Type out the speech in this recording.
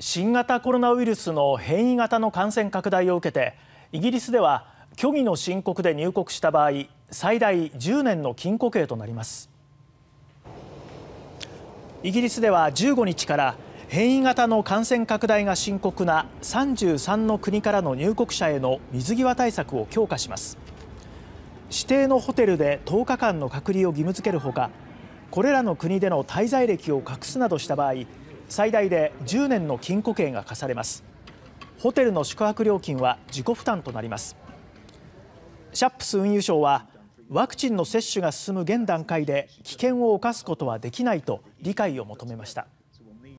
新型コロナウイルスの変異型の感染拡大を受けてイギリスでは虚偽の申告で入国した場合最大10年の禁錮刑となりますイギリスでは15日から変異型の感染拡大が深刻な33の国からの入国者への水際対策を強化します指定のホテルで10日間の隔離を義務付けるほかこれらの国での滞在歴を隠すなどした場合最大で10年の禁錮刑が課されますホテルの宿泊料金は自己負担となりますシャップス運輸省はワクチンの接種が進む現段階で危険を冒すことはできないと理解を求めました。